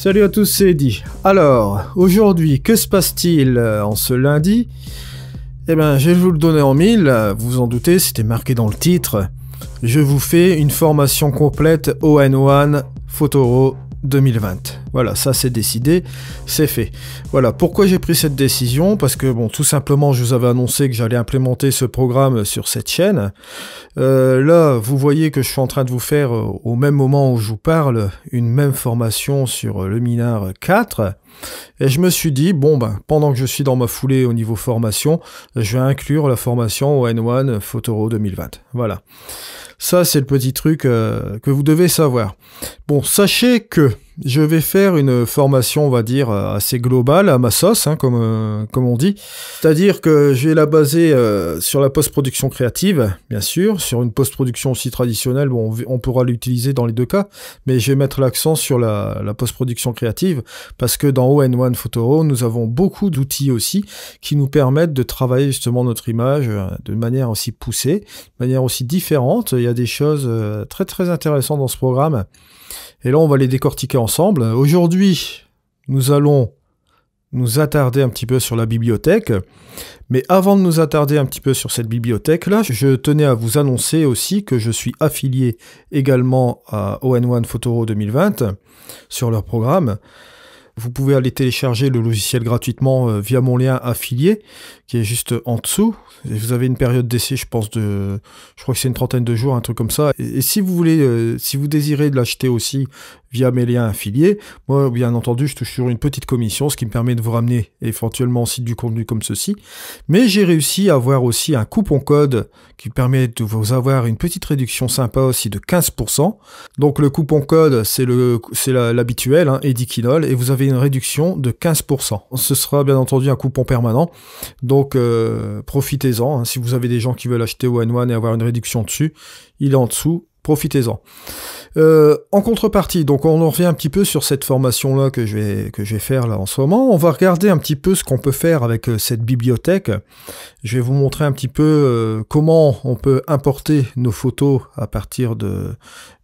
Salut à tous, c'est Eddy. Alors, aujourd'hui, que se passe-t-il euh, en ce lundi Eh bien, je vais vous le donner en mille, vous euh, vous en doutez, c'était marqué dans le titre. Je vous fais une formation complète ON1 Photoro 2020. Voilà, ça c'est décidé, c'est fait. Voilà, pourquoi j'ai pris cette décision Parce que, bon, tout simplement, je vous avais annoncé que j'allais implémenter ce programme sur cette chaîne. Euh, là, vous voyez que je suis en train de vous faire, euh, au même moment où je vous parle, une même formation sur euh, le Minar 4. Et je me suis dit, bon, ben, pendant que je suis dans ma foulée au niveau formation, je vais inclure la formation on 1 Photoro 2020. Voilà. Ça, c'est le petit truc euh, que vous devez savoir. Bon, sachez que je vais faire une formation, on va dire, assez globale, à ma sauce, hein, comme, euh, comme on dit. C'est-à-dire que je vais la baser euh, sur la post-production créative, bien sûr, sur une post-production aussi traditionnelle, bon, on, pourra l'utiliser dans les deux cas, mais je vais mettre l'accent sur la, post-production créative, parce que dans ON1 Photo, nous avons beaucoup d'outils aussi qui nous permettent de travailler justement notre image euh, de manière aussi poussée, de manière aussi différente. Il y a des choses très très intéressantes dans ce programme. Et là, on va les décortiquer ensemble Aujourd'hui, nous allons nous attarder un petit peu sur la bibliothèque. Mais avant de nous attarder un petit peu sur cette bibliothèque-là, je tenais à vous annoncer aussi que je suis affilié également à ON1 Photoro 2020 sur leur programme. Vous pouvez aller télécharger le logiciel gratuitement euh, via mon lien affilié qui est juste en dessous. Et vous avez une période d'essai, je pense, de. Je crois que c'est une trentaine de jours, un truc comme ça. Et, si vous voulez, euh, si vous désirez de l'acheter aussi via mes liens affiliés. Moi, bien entendu, je touche sur une petite commission, ce qui me permet de vous ramener éventuellement aussi du contenu comme ceci. Mais j'ai réussi à avoir aussi un coupon code qui permet de vous avoir une petite réduction sympa aussi de 15%. Donc le coupon code, c'est le c'est l'habituel, hein, Edikinol, et vous avez une réduction de 15%. Ce sera bien entendu un coupon permanent. Donc euh, profitez-en. Hein. si vous avez des gens qui veulent acheter one One et avoir une réduction dessus, il est en dessous profitez-en. Euh, en contrepartie, donc on revient un petit peu sur cette formation-là que, je vais, que vais faire là en ce moment. On va regarder un petit peu ce qu'on peut faire avec euh, cette bibliothèque. Je vais vous montrer un petit peu euh, comment on peut importer nos photos à partir de,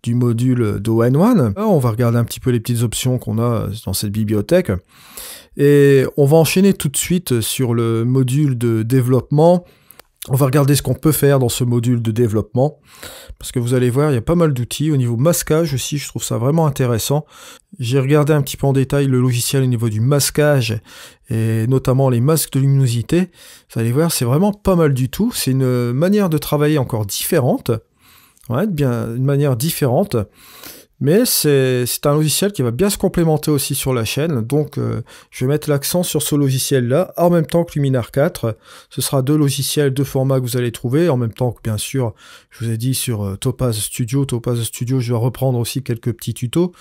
du module d'ON1. On va regarder un petit peu les petites options qu'on a dans cette bibliothèque. Et on va enchaîner tout de suite sur le module de développement on va regarder ce qu'on peut faire dans ce module de développement, parce que vous allez voir, il y a pas mal d'outils. Au niveau masquage aussi, je trouve ça vraiment intéressant. J'ai regardé un petit peu en détail le logiciel au niveau du masquage, et notamment les masques de luminosité. Vous allez voir, c'est vraiment pas mal du tout. C'est une manière de travailler encore différente, ouais, bien, une manière différente. Mais c'est un logiciel qui va bien se complémenter aussi sur la chaîne. Donc, euh, je vais mettre l'accent sur ce logiciel-là en même temps que Luminar 4. Ce sera deux logiciels, deux formats que vous allez trouver en même temps que, bien sûr, je vous ai dit sur euh, Topaz Studio. Topaz Studio, je vais reprendre aussi quelques petits tutos.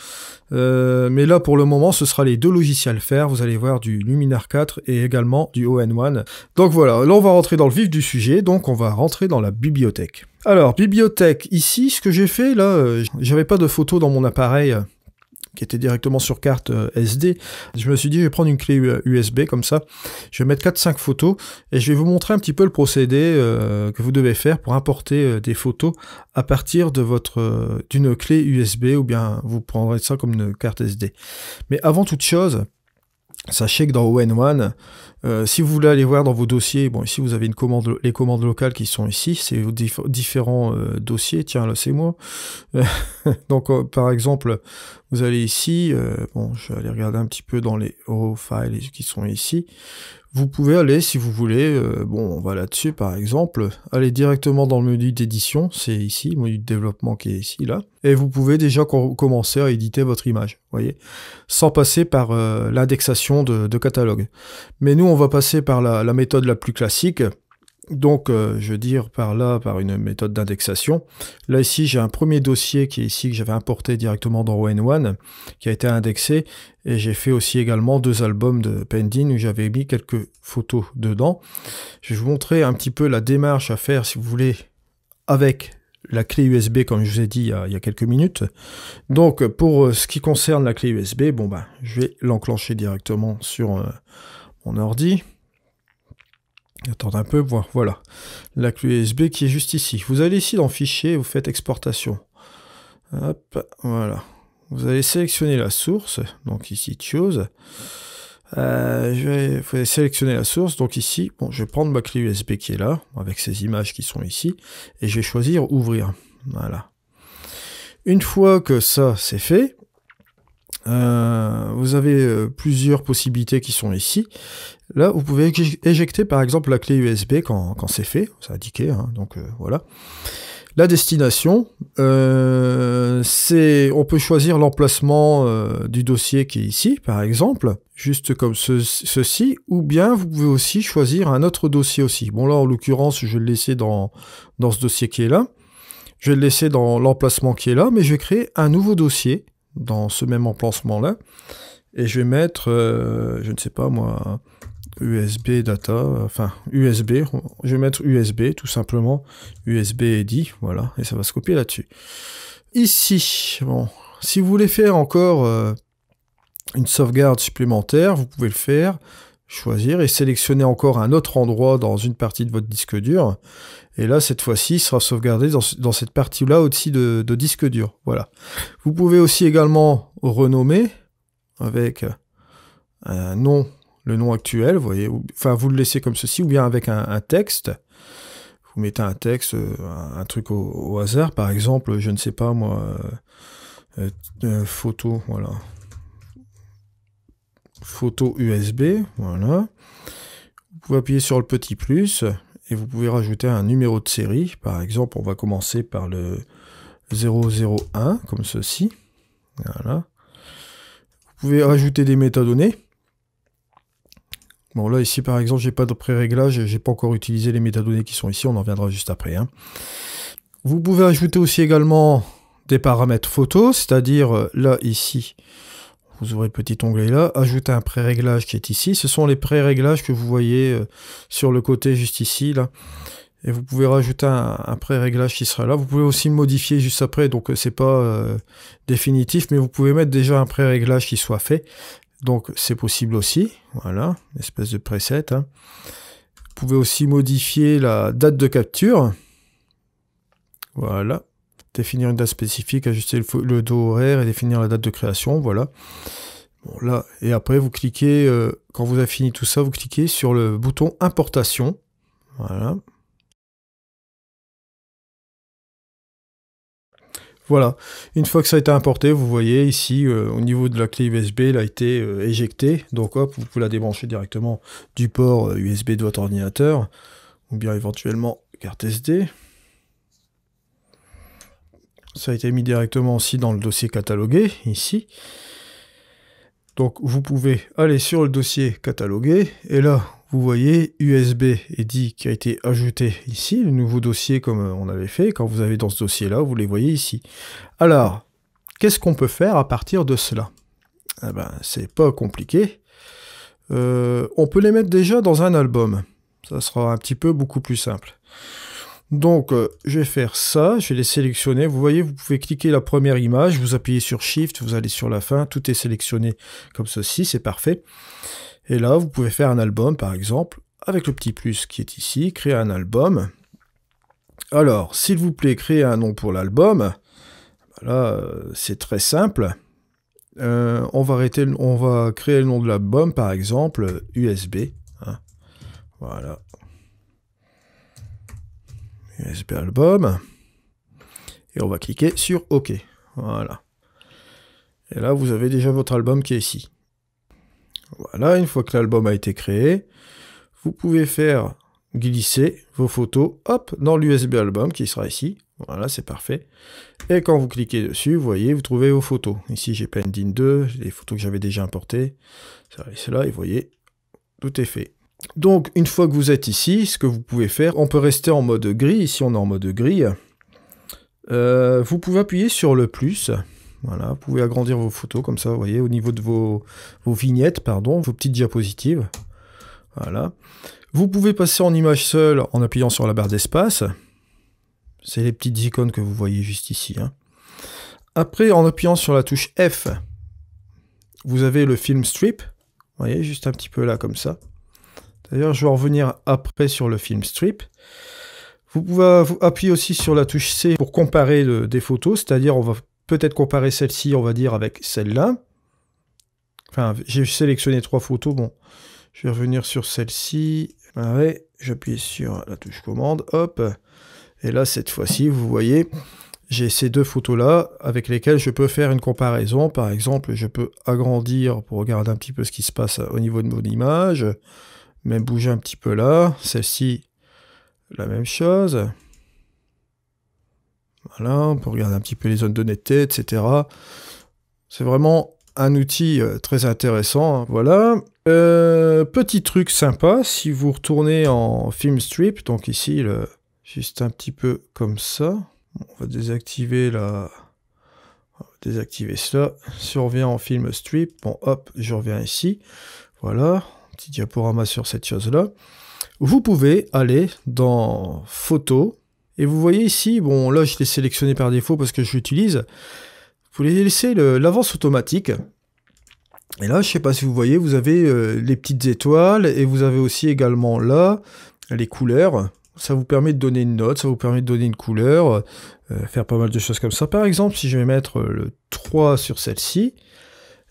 Euh, mais là, pour le moment, ce sera les deux logiciels faire. Vous allez voir du Luminar 4 et également du ON1. Donc voilà, là, on va rentrer dans le vif du sujet. Donc, on va rentrer dans la bibliothèque. Alors, bibliothèque, ici, ce que j'ai fait, là, euh, j'avais pas de photos dans mon appareil euh, qui était directement sur carte euh, SD. Je me suis dit, je vais prendre une clé USB comme ça. Je vais mettre 4-5 photos et je vais vous montrer un petit peu le procédé que vous devez faire pour importer des photos à partir de votre d'une clé USB ou bien vous prendrez ça comme une carte SD. Mais avant toute chose, Sachez que dans ON1, euh, si vous voulez aller voir dans vos dossiers, bon ici vous avez les commandes locales qui sont ici, c'est vos différents euh, dossiers, tiens là c'est moi. Donc euh, par exemple, vous allez ici, bon je vais aller regarder un petit peu dans les raw files qui sont ici, vous pouvez aller, si vous voulez, euh, bon, on va là-dessus par exemple, aller directement dans le menu d'édition, c'est ici, le menu de développement qui est ici, là, et vous pouvez déjà commencer à éditer votre image, voyez, sans passer par euh, l'indexation de, catalogue. Mais nous, on va passer par la méthode la plus classique, donc, euh, je veux dire par là, par une méthode d'indexation. Là, ici, j'ai un premier dossier qui est ici, que j'avais importé directement dans One 1 qui a été indexé. Et j'ai fait aussi également deux albums de Pending où j'avais mis quelques photos dedans. Je vais vous montrer un petit peu la démarche à faire, si vous voulez, avec la clé USB, comme je vous ai dit il y a, quelques minutes. Donc, pour euh, ce qui concerne la clé USB, bon, ben, je vais l'enclencher directement sur euh, mon ordi. Attendez un peu, voilà. La clé USB qui est juste ici. Vous allez ici dans Fichier, vous faites Exportation. Hop, voilà. Vous allez sélectionner la source, donc ici Choose. Euh, je vais, sélectionner la source, donc ici, bon, je vais prendre ma clé USB qui est là, avec ces images qui sont ici, et je vais choisir Ouvrir. Voilà. Une fois que ça c'est fait, euh, vous avez euh, plusieurs possibilités qui sont ici. Là, vous pouvez éjecter par exemple la clé USB quand, c'est fait, c'est indiqué, hein, donc euh, voilà. La destination, euh, c'est, on peut choisir l'emplacement euh, du dossier qui est ici, par exemple, juste comme ceci, ou bien vous pouvez aussi choisir un autre dossier aussi. Bon là, en l'occurrence, je vais le laisser dans, dans ce dossier qui est là. Je vais le laisser dans l'emplacement qui est là, mais je vais créer un nouveau dossier dans ce même emplacement-là. Et je vais mettre, je ne sais pas moi, USB data, enfin USB, je vais mettre USB tout simplement, USB Edit, voilà, et ça va se copier là-dessus. Ici, bon, si vous voulez faire encore euh, une sauvegarde supplémentaire, vous pouvez le faire, choisir et sélectionner encore un autre endroit dans une partie de votre disque dur. Et là, cette fois-ci, sera sauvegardé dans, cette partie-là aussi de, de, disque dur. Voilà. Vous pouvez aussi également renommer avec un nom le nom actuel, vous voyez, enfin vous le laissez comme ceci, ou bien avec un, texte. Vous mettez un texte, euh, un, truc au, hasard, par exemple, je ne sais pas moi, euh, euh, photo, voilà, photo USB, voilà. Vous pouvez appuyer sur le petit plus et vous pouvez rajouter un numéro de série. Par exemple, on va commencer par le 001 comme ceci. Voilà. Vous pouvez rajouter des métadonnées. Bon, là, ici, par exemple, j'ai pas de pré-réglage, j'ai pas encore utilisé les métadonnées qui sont ici, on en reviendra juste après. Hein. Vous pouvez ajouter aussi également des paramètres photo, c'est-à-dire euh, là, ici, vous aurez le petit onglet là, ajouter un pré-réglage qui est ici. Ce sont les pré-réglages que vous voyez euh, sur le côté juste ici, là. Et vous pouvez rajouter un, pré-réglage qui sera là. Vous pouvez aussi le modifier juste après, donc euh, c'est pas définitif, mais vous pouvez mettre déjà un pré-réglage qui soit fait. Donc c'est possible aussi, voilà, espèce de preset. Hein. Vous pouvez aussi modifier la date de capture. Voilà. Définir une date spécifique, ajuster le, dos horaire et définir la date de création, voilà. là, et après vous cliquez, euh, quand vous avez fini tout ça, vous cliquez sur le bouton importation. Voilà. Voilà, une fois que ça a été importé, vous voyez ici euh, au niveau de la clé USB, elle a été euh, éjectée. Donc hop, vous pouvez la débrancher directement du port USB euh, de votre ordinateur ou bien éventuellement carte SD. Ça a été mis directement aussi dans le dossier catalogué, ici. Donc vous pouvez aller sur le dossier catalogué et là vous voyez USB et dit qui a été ajouté ici, le nouveau dossier comme euh, on avait fait. Quand vous avez dans ce dossier-là, vous les voyez ici. Alors, qu'est-ce qu'on peut faire à partir de cela eh ben, c'est pas compliqué. Euh, on peut les mettre déjà dans un album. Ça sera un petit peu beaucoup plus simple. Donc, euh, je vais faire ça, je vais les sélectionner. Vous voyez, vous pouvez cliquer la première image, vous appuyez sur Shift, vous allez sur la fin, tout est sélectionné comme ceci, c'est parfait. Et là, vous pouvez faire un album, par exemple, avec le petit plus qui est ici, créer un album. Alors, s'il vous plaît, créer un nom pour l'album. Là, euh, c'est très simple. Euh, on, va créer le nom de l'album, par exemple, USB. Hein. Voilà. USB album. Et on va cliquer sur OK. Voilà. Et là, vous avez déjà votre album qui est ici. Voilà, une fois que l'album a été créé, vous pouvez faire glisser vos photos, hop, dans l'USB album qui sera ici. Voilà, c'est parfait. Et quand vous cliquez dessus, vous voyez, vous trouvez vos photos. Ici, j'ai Pending 2, les photos que j'avais déjà importées. Ça reste là, et vous voyez, tout est fait. Donc, une fois que vous êtes ici, ce que vous pouvez faire, on peut rester en mode gris. Ici, on est en mode gris. Euh, vous pouvez appuyer sur le plus. Voilà, vous pouvez agrandir vos photos comme ça, vous voyez, au niveau de vos, vignettes, pardon, vos petites diapositives. Voilà. Vous pouvez passer en image seule en appuyant sur la barre d'espace. C'est les petites icônes que vous voyez juste ici. Hein. Après, en appuyant sur la touche F, vous avez le film strip. Vous voyez, juste un petit peu là, comme ça. D'ailleurs, je vais revenir après sur le film strip. Vous pouvez appuyer aussi sur la touche C pour comparer des photos, c'est-à-dire on va peut-être comparer celle-ci, on va dire, avec celle-là. Enfin, j'ai sélectionné trois photos. Bon, je vais revenir sur celle-ci. j'appuie sur la touche commande. Hop. Et là, cette fois-ci, vous voyez, j'ai ces deux photos-là avec lesquelles je peux faire une comparaison. Par exemple, je peux agrandir pour regarder un petit peu ce qui se passe au niveau de mon image. Même bouger un petit peu là. Celle-ci, la même chose. Voilà, on peut regarder un petit peu les zones d'honnêteté, etc. C'est vraiment un outil euh, très intéressant. Hein. Voilà. Euh, petit truc sympa, si vous retournez en film strip donc ici, juste un petit peu comme ça. On va désactiver la... désactiver cela. Si on revient en film strip, bon hop, je reviens ici. Voilà, petit diaporama sur cette chose-là. Vous pouvez aller dans photo, et vous voyez ici, bon là je l'ai sélectionné par défaut parce que je l'utilise. Vous laisser l'avance automatique. Et là, je ne sais pas si vous voyez, vous avez euh, les petites étoiles et vous avez aussi également là les couleurs. Ça vous permet de donner une note, ça vous permet de donner une couleur, euh, faire pas mal de choses comme ça. Par exemple, si je vais mettre euh, le 3 sur celle-ci,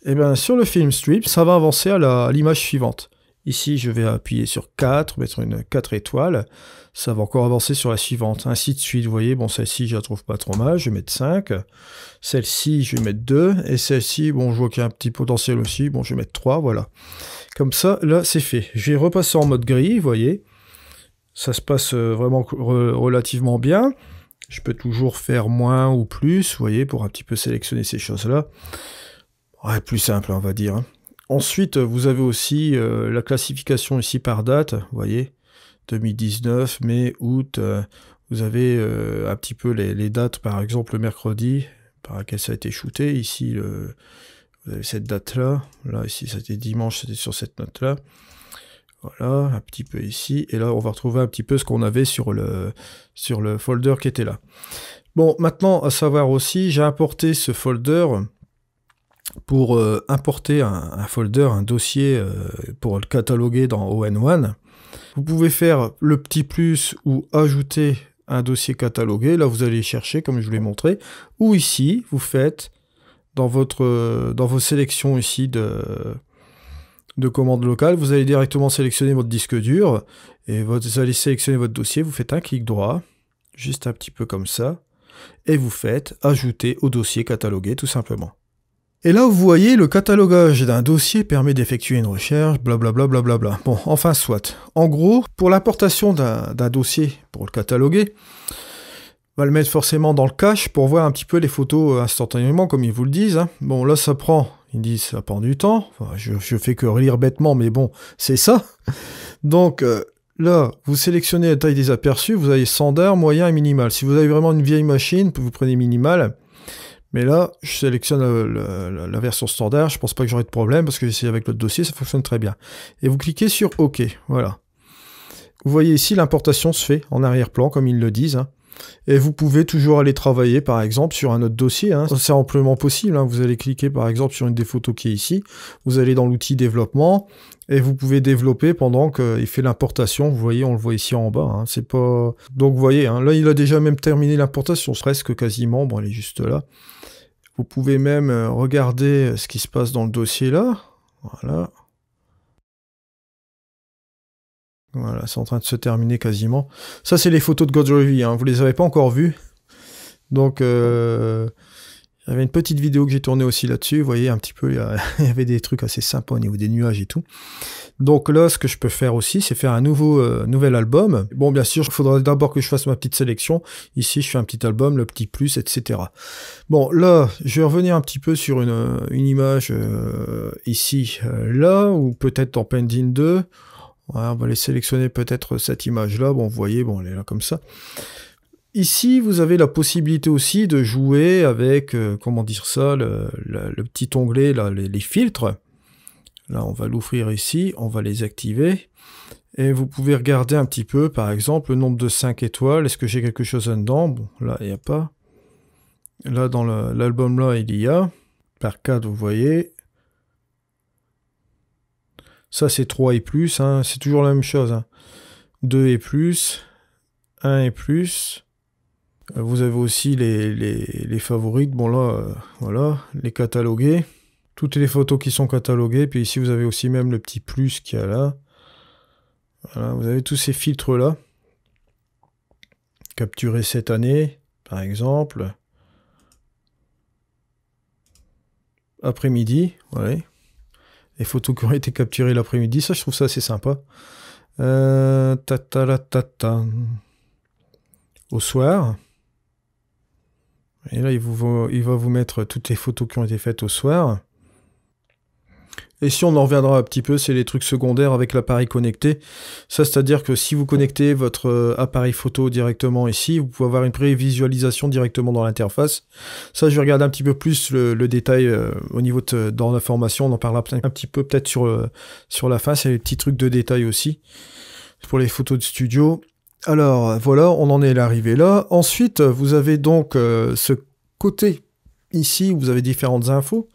et eh bien sur le film strip, ça va avancer à l'image suivante. Ici, je vais appuyer sur 4, mettre une 4 étoiles. Ça va encore avancer sur la suivante. Ainsi de suite, vous voyez, bon, celle-ci, je la trouve pas trop mal, je vais mettre 5. Celle-ci, je vais mettre 2. Et celle-ci, bon, je vois qu'il y a un petit potentiel aussi, bon, je vais mettre 3, voilà. Comme ça, là, c'est fait. Je vais repasser en mode gris, vous voyez. Ça se passe euh, vraiment relativement bien. Je peux toujours faire moins ou plus, vous voyez, pour un petit peu sélectionner ces choses-là. Ouais, plus simple, on va dire. Hein. Ensuite, vous avez aussi euh, la classification ici par date, vous voyez, 2019, mai, août. Euh, vous avez euh, un petit peu les, dates, par exemple le mercredi, par laquelle ça a été shooté. Ici, vous avez cette date-là. Là, ici, c'était dimanche, c'était sur cette note-là. Voilà, un petit peu ici. Et là, on va retrouver un petit peu ce qu'on avait sur le, sur le folder qui était là. Bon, maintenant, à savoir aussi, j'ai importé ce folder pour euh, importer un, folder, un dossier euh, pour le cataloguer dans ON1. Vous pouvez faire le petit plus ou ajouter un dossier catalogué. Là, vous allez chercher, comme je vous l'ai montré. Ou ici, vous faites dans, votre, dans vos sélections ici de, de commandes locales, vous allez directement sélectionner votre disque dur et vous allez sélectionner votre dossier. Vous faites un clic droit, juste un petit peu comme ça, et vous faites ajouter au dossier catalogué tout simplement. Et là, vous voyez, le catalogage d'un dossier permet d'effectuer une recherche, blablabla. blablabla. bon, enfin, soit. En gros, pour l'importation d'un dossier, pour le cataloguer, on va le mettre forcément dans le cache pour voir un petit peu les photos instantanément, comme ils vous le disent. Hein. Bon, là, ça prend, ils disent, ça prend du temps. je, fais que relire bêtement, mais bon, c'est ça. Donc, euh, là, vous sélectionnez la taille des aperçus, vous avez standard, moyen et minimal. Si vous avez vraiment une vieille machine, vous prenez minimal. Mais là, je sélectionne la version standard, je ne pense pas que j'aurai de problème parce que j'ai essayé avec l'autre dossier, ça fonctionne très bien. Et vous cliquez sur OK, voilà. Vous voyez ici, l'importation se fait en arrière-plan, comme ils le disent. Hein. Et vous pouvez toujours aller travailler, par exemple, sur un autre dossier. Hein. C'est amplement possible. Hein. Vous allez cliquer, par exemple, sur une des photos qui est ici. Vous allez dans l'outil développement et vous pouvez développer pendant qu'il fait l'importation. Vous voyez, on le voit ici en bas. Hein. C'est pas. Donc, vous voyez, là, il a déjà même terminé l'importation, presque quasiment. Bon, elle est juste là. Vous pouvez même euh, regarder euh, ce qui se passe dans le dossier là. Voilà. Voilà, c'est en train de se terminer quasiment. Ça, c'est les photos de God's Hein. Vous les avez pas encore vues. Donc, euh, il y avait une petite vidéo que j'ai tournée aussi là-dessus. Vous voyez, un petit peu, il y, avait des trucs assez sympas au niveau des nuages et tout. Donc là, ce que je peux faire aussi, c'est faire un nouveau, euh, nouvel album. Bon, bien sûr, il faudra d'abord que je fasse ma petite sélection. Ici, je fais un petit album, le petit plus, etc. Bon, là, je vais revenir un petit peu sur une, une image euh, ici, là, ou peut-être en Pending 2 on va les sélectionner peut-être cette image-là. Bon, vous voyez, bon, elle est là comme ça. Ici, vous avez la possibilité aussi de jouer avec, euh, comment dire ça, le, petit onglet, là, les, filtres. Là, on va l'ouvrir ici, on va les activer. Et vous pouvez regarder un petit peu, par exemple, le nombre de 5 étoiles. Est-ce que j'ai quelque chose dedans Bon, là, il n'y a pas. Là, dans l'album, là, il y a. Par cadre, vous voyez. Ça, c'est 3 et plus. Hein. C'est toujours la même chose. 2 hein. et plus. 1 et plus. Euh, vous avez aussi les, les, favorites. Bon, là, euh, voilà, les catalogués. Toutes les photos qui sont cataloguées. Puis ici, vous avez aussi même le petit plus qu'il y a là. Voilà, vous avez tous ces filtres-là. Capturer cette année, par exemple. Après-midi, voilà photos qui ont été capturées l'après-midi. Ça, je trouve ça assez sympa. Euh, au soir. Et là, il, vous, il va vous mettre toutes les photos qui ont été faites au soir. Et si on en reviendra un petit peu, c'est les trucs secondaires avec l'appareil connecté. Ça, c'est-à-dire que si vous connectez votre euh, appareil photo directement ici, vous pouvez avoir une prévisualisation directement dans l'interface. Ça, je vais un petit peu plus le, détail euh, au niveau de, dans la On en parlera un petit peu peut-être sur, euh, sur la fin. C'est les petits trucs de détail aussi pour les photos de studio. Alors voilà, on en est arrivé là. Ensuite, vous avez donc ce côté ici où vous avez différentes infos.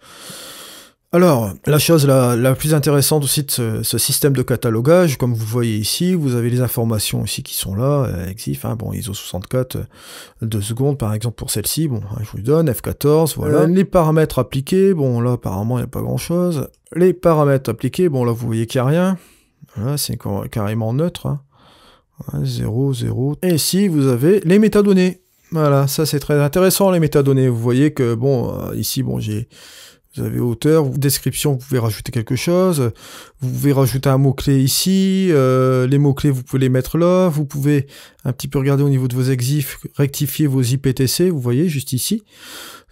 Alors, la chose la, plus intéressante aussi de ce, système de catalogage, comme vous voyez ici, vous avez les informations ici qui sont là, euh, EXIF, hein, bon, ISO 64, 2 euh, secondes par exemple pour celle-ci, bon, hein, je vous donne, F14, voilà. les paramètres appliqués, bon, là apparemment il n'y a pas grand-chose. Les paramètres appliqués, bon, là vous voyez qu'il n'y a rien, voilà, c'est carrément neutre, 0, hein. 0. Et ici, vous avez les métadonnées. Voilà, ça c'est très intéressant les métadonnées. Vous voyez que, bon, euh, ici, bon, j'ai vous avez hauteur, description, vous pouvez rajouter quelque chose, vous pouvez rajouter un mot-clé ici, euh, les mots-clés, vous pouvez les mettre là, vous pouvez un petit peu regarder au niveau de vos exifs, rectifier vos IPTC, vous voyez, juste ici.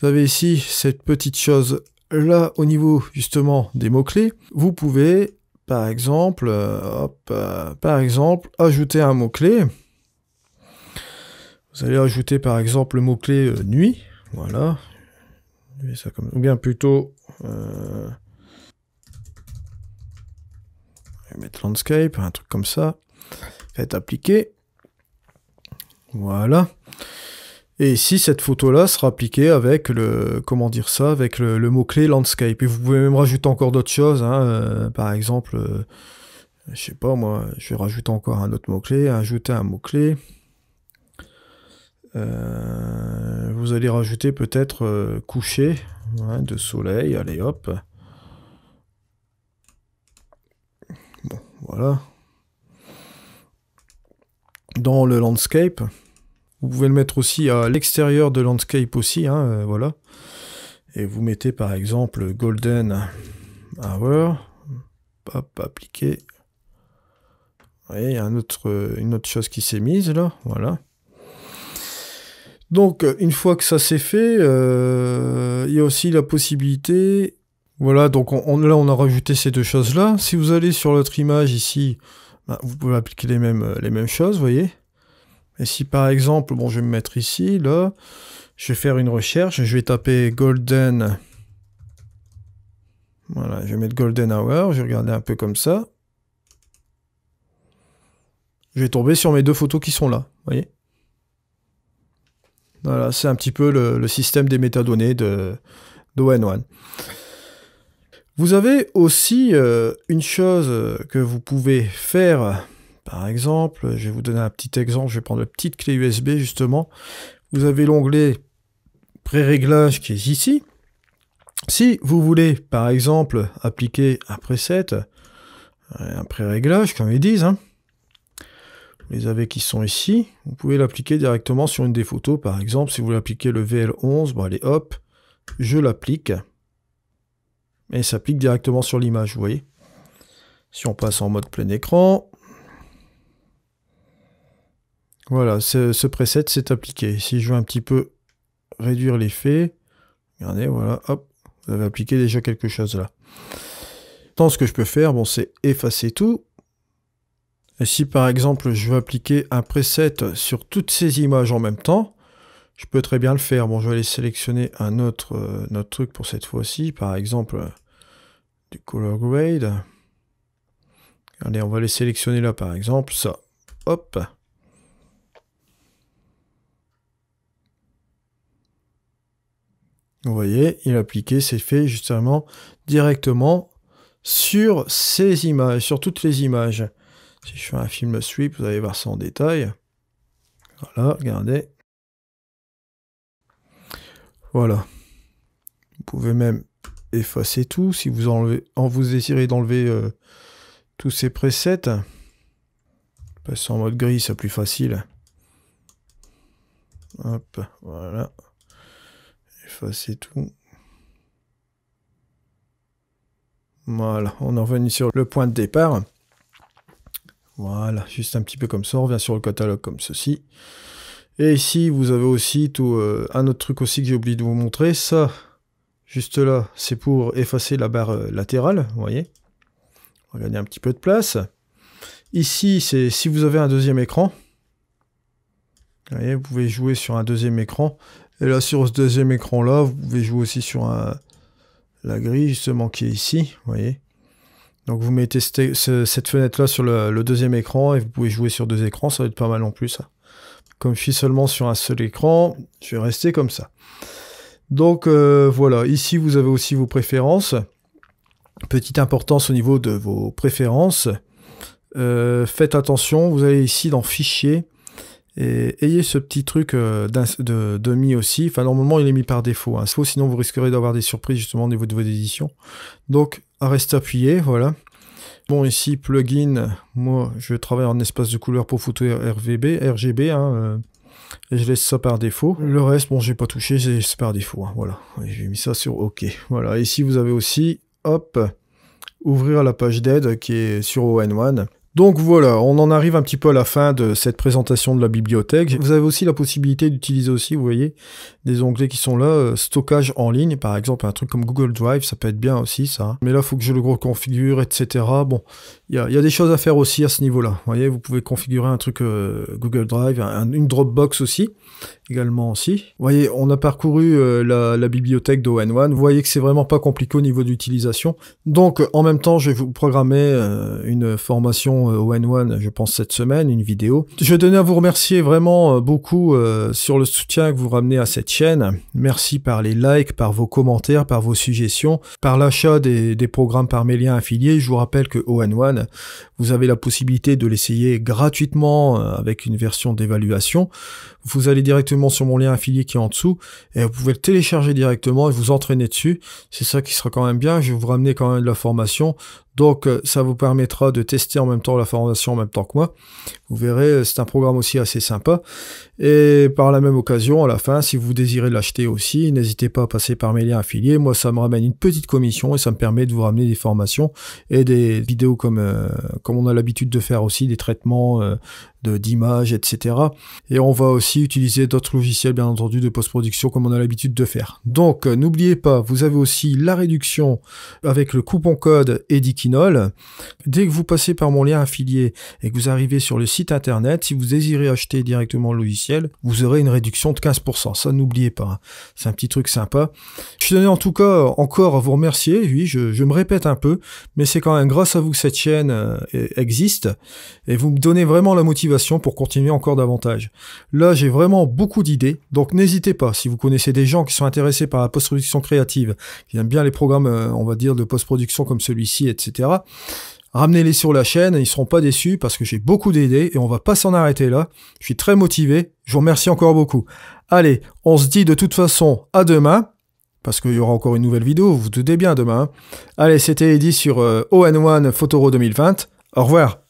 Vous avez ici cette petite chose là, au niveau justement des mots-clés, vous pouvez, par exemple, euh, euh, par exemple, ajouter un mot-clé. Vous allez ajouter, par exemple, le mot-clé nuit, voilà, ou bien plutôt je euh, vais mettre landscape, un truc comme ça. Faites appliquer. Voilà. Et ici, cette photo-là sera appliquée avec le, comment dire ça, avec le, mot-clé landscape. Et vous pouvez même rajouter encore d'autres choses. Hein. Euh, par exemple, euh, je sais pas moi, je vais rajouter encore un autre mot-clé, ajouter un mot-clé. vous allez rajouter peut-être coucher de soleil, allez hop. Bon, voilà. Dans le landscape, vous pouvez le mettre aussi à l'extérieur de landscape aussi, hein, euh, voilà. Et vous mettez par exemple golden hour, hop, appliqué. Vous il y a un autre, une autre chose qui s'est mise là, voilà. Donc, euh, une fois que ça c'est fait, euh, il y a aussi la possibilité. Voilà, donc là, on a rajouté ces deux choses-là. Si vous allez sur l'autre image ici, ben, vous pouvez appliquer les mêmes, euh, les mêmes choses, vous voyez. Et si par exemple, bon, je vais me mettre ici, là, je vais faire une recherche, je vais taper Golden. Voilà, je vais mettre Golden Hour, je vais regarder un peu comme ça. Je vais tomber sur mes deux photos qui sont là, vous voyez. Voilà, c'est un petit peu le, système des métadonnées de, 1 Vous avez aussi euh, une chose que vous pouvez faire. Par exemple, je vais vous donner un petit exemple. Je vais prendre la petite clé USB justement. Vous avez l'onglet pré-réglage qui est ici. Si vous voulez, par exemple, appliquer un preset, euh, un pré-réglage, comme ils disent, hein, les avez qui sont ici, vous pouvez l'appliquer directement sur une des photos. Par exemple, si vous voulez appliquer le VL11, bon allez hop, je l'applique. Et ça s'applique directement sur l'image, vous voyez. Si on passe en mode plein écran, voilà, ce, preset s'est appliqué. Si je veux un petit peu réduire l'effet, regardez, voilà, hop, vous avez appliqué déjà quelque chose là. Maintenant ce que je peux faire, bon, c'est effacer tout, si par exemple je veux appliquer un preset sur toutes ces images en même temps, je peux très bien le faire. Bon, je vais aller sélectionner un autre, euh, truc pour cette fois-ci, par exemple euh, du color grade. Allez, on va les sélectionner là par exemple, ça. Hop. Vous voyez, il a appliqué, c'est fait justement directement sur ces images, sur toutes les images. Si je fais un film sweep, vous allez voir ça en détail. Voilà, regardez. Voilà. Vous pouvez même effacer tout si vous enlevez, en vous désirez d'enlever euh, tous ces presets. Passer en mode gris, c'est plus facile. Hop, voilà. Effacer tout. Voilà, on en revenu sur le point de départ. Voilà, juste un petit peu comme ça. On revient sur le catalogue comme ceci. Et ici, vous avez aussi tout, euh, un autre truc aussi que j'ai oublié de vous montrer. Ça, juste là, c'est pour effacer la barre euh, latérale, vous voyez. On va gagner un petit peu de place. Ici, c'est si vous avez un deuxième écran. Vous, pouvez jouer sur un deuxième écran. Et là, sur ce deuxième écran-là, vous pouvez jouer aussi sur la grille, justement, qui est ici. Vous voyez donc vous mettez cette fenêtre-là sur le, deuxième écran et vous pouvez jouer sur deux écrans, ça va être pas mal non plus. Hein. Comme je suis seulement sur un seul écran, je vais rester comme ça. Donc euh, voilà, ici vous avez aussi vos préférences. Petite importance au niveau de vos préférences. Euh, faites attention, vous allez ici dans Fichier, et ayez ce petit truc euh, de, de, mis aussi. normalement, il est mis par défaut. Hein. Sinon, vous risquerez d'avoir des surprises justement au niveau de vos éditions. Donc, reste appuyé, voilà. Bon, ici, plugin, moi, je travaille en espace de couleur pour photo RVB, RGB, hein, euh, je laisse ça par défaut. Le reste, bon, j'ai pas touché, c'est par défaut, hein, voilà. J'ai mis ça sur OK. Voilà, ici, vous avez aussi, hop, ouvrir la page d'aide qui est sur ON1. Donc voilà, on en arrive un petit peu à la fin de cette présentation de la bibliothèque. Vous avez aussi la possibilité d'utiliser aussi, vous voyez, des onglets qui sont là, euh, stockage en ligne, par exemple, un truc comme Google Drive, ça peut être bien aussi, ça. Hein. Mais là, il faut que je le reconfigure, etc. Bon, il y a, des choses à faire aussi à ce niveau-là. Vous voyez, vous pouvez configurer un truc euh, Google Drive, une Dropbox aussi, également aussi. Vous voyez, on a parcouru euh, la, bibliothèque d'ON1. Vous voyez que c'est vraiment pas compliqué au niveau d'utilisation. Donc, en même temps, je vais vous programmer une formation ON1, je pense, cette semaine, une vidéo. Je tenais à vous remercier vraiment beaucoup sur le soutien que vous ramenez à cette Merci par les likes, par vos commentaires, par vos suggestions, par l'achat des, programmes par mes liens affiliés. Je vous rappelle que ON1, vous avez la possibilité de l'essayer gratuitement euh, avec une version d'évaluation vous allez directement sur mon lien affilié qui est en dessous et vous pouvez le télécharger directement et vous entraîner dessus. C'est ça qui sera quand même bien. Je vais vous ramener quand même de la formation. Donc euh, ça vous permettra de tester en même temps la formation en même temps que moi. Vous verrez, euh, c'est un programme aussi assez sympa. Et par la même occasion, à la fin, si vous désirez l'acheter aussi, n'hésitez pas à passer par mes liens affiliés. Moi, ça me ramène une petite commission et ça me permet de vous ramener des formations et des vidéos comme, euh, comme on a l'habitude de faire aussi, des traitements d'images, etc. Et on va aussi utiliser d'autres logiciels, bien entendu, de post-production comme on a l'habitude de faire. Donc, euh, n'oubliez pas, vous avez aussi la réduction avec le coupon code Edikinol. Dès que vous passez par mon lien affilié et que vous arrivez sur le site internet, si vous désirez acheter directement le logiciel, vous aurez une réduction de 15%. Ça, n'oubliez pas. Hein. C'est un petit truc sympa. Je tenais en tout cas encore à vous remercier. Oui, je me répète un peu, mais c'est quand même grâce à vous que cette chaîne euh, e-, existe et vous me donnez vraiment la motivation pour continuer encore davantage. Là, j'ai vraiment beaucoup d'idées, donc n'hésitez pas, si vous connaissez des gens qui sont intéressés par la post-production créative, qui aiment bien les programmes, euh, on va dire, de post-production comme celui-ci, etc., ramenez-les sur la chaîne, ils seront pas déçus parce que j'ai beaucoup d'idées et on va pas s'en arrêter là. Je suis très motivé, je vous remercie encore beaucoup. Allez, on se dit de toute façon à demain parce qu'il y aura encore une nouvelle vidéo, vous vous doutez bien demain. Allez, c'était Eddy sur euh, ON1 Photoro 2020. Au revoir.